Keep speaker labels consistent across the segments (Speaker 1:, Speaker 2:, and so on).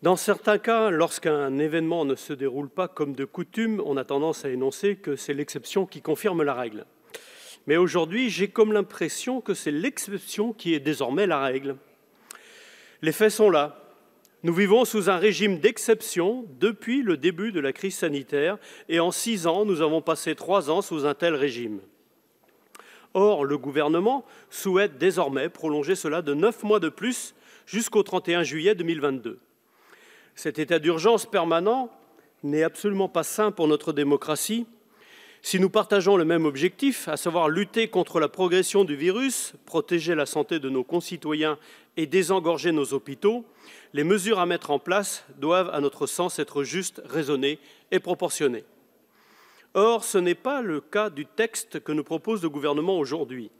Speaker 1: Dans certains cas, lorsqu'un événement ne se déroule pas comme de coutume, on a tendance à énoncer que c'est l'exception qui confirme la règle. Mais aujourd'hui, j'ai comme l'impression que c'est l'exception qui est désormais la règle. Les faits sont là. Nous vivons sous un régime d'exception depuis le début de la crise sanitaire et en six ans, nous avons passé trois ans sous un tel régime. Or, le gouvernement souhaite désormais prolonger cela de neuf mois de plus jusqu'au 31 juillet 2022. Cet état d'urgence permanent n'est absolument pas sain pour notre démocratie. Si nous partageons le même objectif, à savoir lutter contre la progression du virus, protéger la santé de nos concitoyens et désengorger nos hôpitaux, les mesures à mettre en place doivent, à notre sens, être justes, raisonnées et proportionnées. Or, ce n'est pas le cas du texte que nous propose le gouvernement aujourd'hui.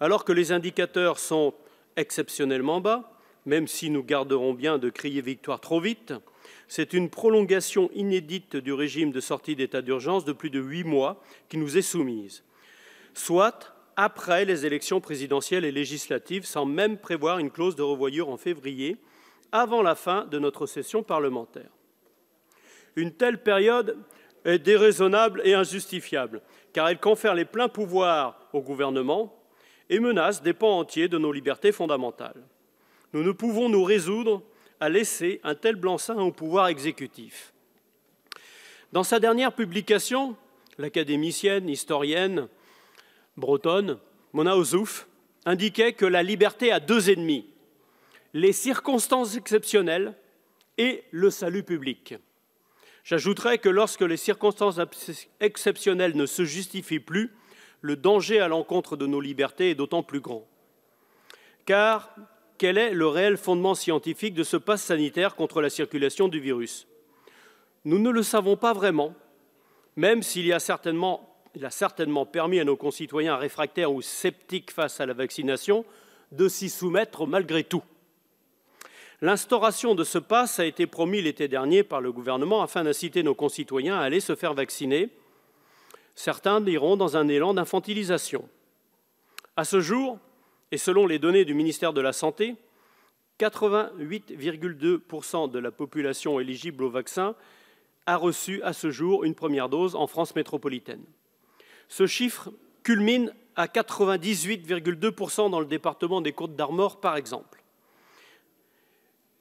Speaker 1: Alors que les indicateurs sont exceptionnellement bas, même si nous garderons bien de crier victoire trop vite, c'est une prolongation inédite du régime de sortie d'état d'urgence de plus de huit mois qui nous est soumise, soit après les élections présidentielles et législatives, sans même prévoir une clause de revoyure en février, avant la fin de notre session parlementaire. Une telle période est déraisonnable et injustifiable, car elle confère les pleins pouvoirs au gouvernement et menace des pans entiers de nos libertés fondamentales. Nous ne pouvons nous résoudre à laisser un tel blanc-seing au pouvoir exécutif. Dans sa dernière publication, l'académicienne, historienne bretonne Mona Ozouf indiquait que la liberté a deux ennemis, les circonstances exceptionnelles et le salut public. J'ajouterai que lorsque les circonstances exceptionnelles ne se justifient plus, le danger à l'encontre de nos libertés est d'autant plus grand. Car quel est le réel fondement scientifique de ce passe sanitaire contre la circulation du virus Nous ne le savons pas vraiment, même s'il a certainement, permis à nos concitoyens réfractaires ou sceptiques face à la vaccination de s'y soumettre malgré tout. L'instauration de ce passe a été promis l'été dernier par le gouvernement afin d'inciter nos concitoyens à aller se faire vacciner. Certains iront dans un élan d'infantilisation. À ce jour, et selon les données du ministère de la Santé, 88,2% de la population éligible au vaccin a reçu à ce jour une première dose en France métropolitaine. Ce chiffre culmine à 98,2% dans le département des Côtes d'Armor, par exemple.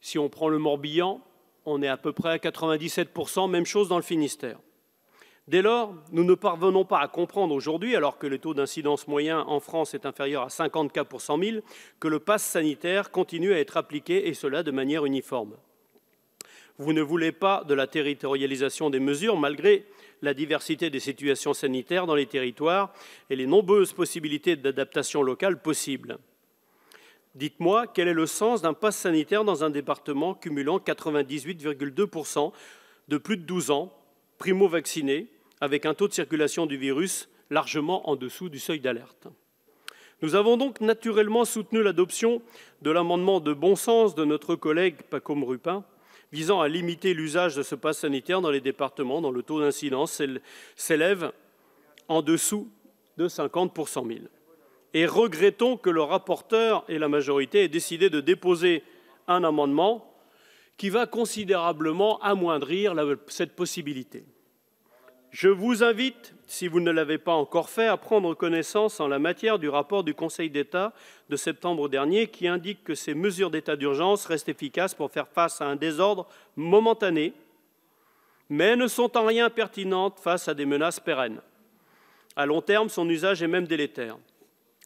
Speaker 1: Si on prend le Morbihan, on est à peu près à 97%, même chose dans le Finistère. Dès lors, nous ne parvenons pas à comprendre aujourd'hui, alors que le taux d'incidence moyen en France est inférieur à 50 cas pour 100 000, que le pass sanitaire continue à être appliqué, et cela de manière uniforme. Vous ne voulez pas de la territorialisation des mesures, malgré la diversité des situations sanitaires dans les territoires et les nombreuses possibilités d'adaptation locale possibles. Dites-moi, quel est le sens d'un pass sanitaire dans un département cumulant 98,2% de plus de 12 ans, primo-vaccinés, avec un taux de circulation du virus largement en dessous du seuil d'alerte. Nous avons donc naturellement soutenu l'adoption de l'amendement de bon sens de notre collègue Paco Rupin visant à limiter l'usage de ce pass sanitaire dans les départements dont le taux d'incidence s'élève en dessous de 50 pour Et regrettons que le rapporteur et la majorité aient décidé de déposer un amendement qui va considérablement amoindrir cette possibilité. Je vous invite, si vous ne l'avez pas encore fait, à prendre connaissance en la matière du rapport du Conseil d'État de septembre dernier qui indique que ces mesures d'état d'urgence restent efficaces pour faire face à un désordre momentané, mais ne sont en rien pertinentes face à des menaces pérennes. À long terme, son usage est même délétère.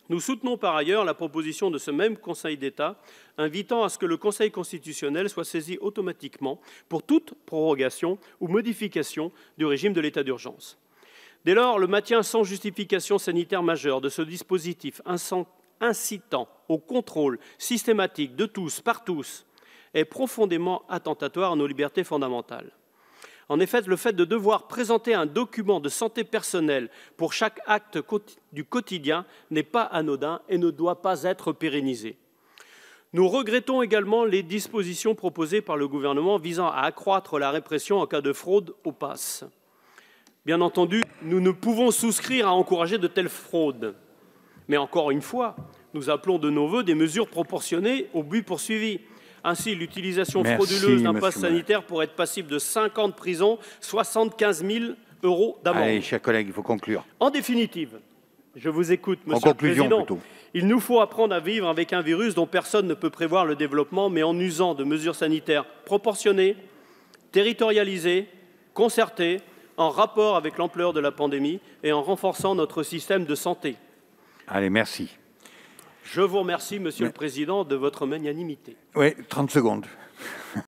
Speaker 1: Nous soutenons par ailleurs la proposition de ce même Conseil d'État invitant à ce que le Conseil constitutionnel soit saisi automatiquement pour toute prorogation ou modification du régime de l'état d'urgence. Dès lors, le maintien sans justification sanitaire majeure de ce dispositif incitant au contrôle systématique de tous, par tous, est profondément attentatoire à nos libertés fondamentales. En effet, le fait de devoir présenter un document de santé personnelle pour chaque acte du quotidien n'est pas anodin et ne doit pas être pérennisé. Nous regrettons également les dispositions proposées par le gouvernement visant à accroître la répression en cas de fraude au pass. Bien entendu, nous ne pouvons souscrire à encourager de telles fraudes. Mais encore une fois, nous appelons de nos voeux des mesures proportionnées au but poursuivi. Ainsi, l'utilisation frauduleuse d'un pass sanitaire pourrait être passible de 5 ans de prison, 75 000 euros d'amende. chers collègues, il faut conclure. En définitive, je vous écoute, Monsieur le Président. Il nous faut apprendre à vivre avec un virus dont personne ne peut prévoir le développement, mais en usant de mesures sanitaires proportionnées, territorialisées, concertées, en rapport avec l'ampleur de la pandémie et en renforçant notre système de santé. Allez, merci. Je vous remercie, Monsieur le Président, de votre magnanimité. Oui, 30 secondes.